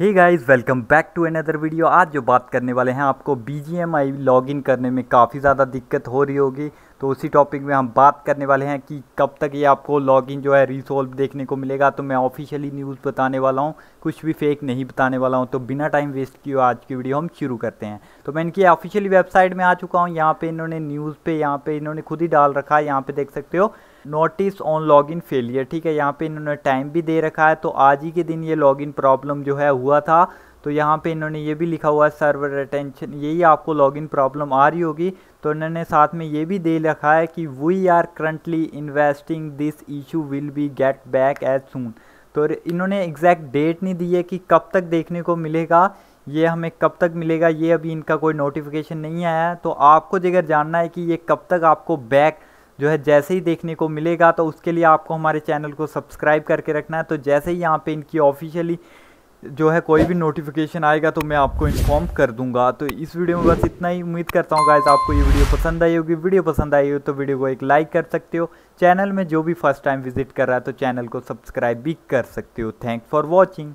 he guys welcome back to another video आज जो बात करने वाले हैं आपको B G M I log in करने में काफ़ी ज़्यादा दिक्कत हो रही होगी तो उसी टॉपिक में हम बात करने वाले हैं कि कब तक ये आपको लॉगिन जो है रिसोल्व देखने को मिलेगा तो मैं ऑफिशियली न्यूज़ बताने वाला हूँ कुछ भी फेक नहीं बताने वाला हूँ तो बिना टाइम वेस्ट किए आज की वीडियो हम शुरू करते हैं तो मैं इनकी ऑफिशियली वेबसाइट में आ चुका हूँ यहाँ पर इन्होंने न्यूज़ पर यहाँ पर इन्होंने खुद ही डाल रखा है यहाँ पर देख सकते हो नोटिस ऑन लॉगिन फेलियर ठीक है यहाँ पे इन्होंने टाइम भी दे रखा है तो आज ही के दिन ये लॉगिन प्रॉब्लम जो है हुआ था तो यहाँ पे इन्होंने ये भी लिखा हुआ है सर्वर अटेंशन यही आपको लॉगिन प्रॉब्लम आ रही होगी तो इन्होंने साथ में ये भी दे रखा है कि we are currently investing this issue will be get back as soon तो इन्होंने एग्जैक्ट डेट नहीं दी है कि कब तक देखने को मिलेगा ये हमें कब तक मिलेगा ये अभी इनका कोई नोटिफिकेशन नहीं आया है तो आपको जगह जानना है कि ये कब तक आपको बैक जो है जैसे ही देखने को मिलेगा तो उसके लिए आपको हमारे चैनल को सब्सक्राइब करके रखना है तो जैसे ही यहाँ पे इनकी ऑफिशियली जो है कोई भी नोटिफिकेशन आएगा तो मैं आपको इन्फॉर्म कर दूंगा तो इस वीडियो में बस इतना ही उम्मीद करता हूँ गाइज आपको ये वीडियो पसंद आई होगी वीडियो पसंद आई हो तो वीडियो को एक लाइक कर सकते हो चैनल में जो भी फर्स्ट टाइम विजिट कर रहा है तो चैनल को सब्सक्राइब भी कर सकते हो थैंक फॉर वॉचिंग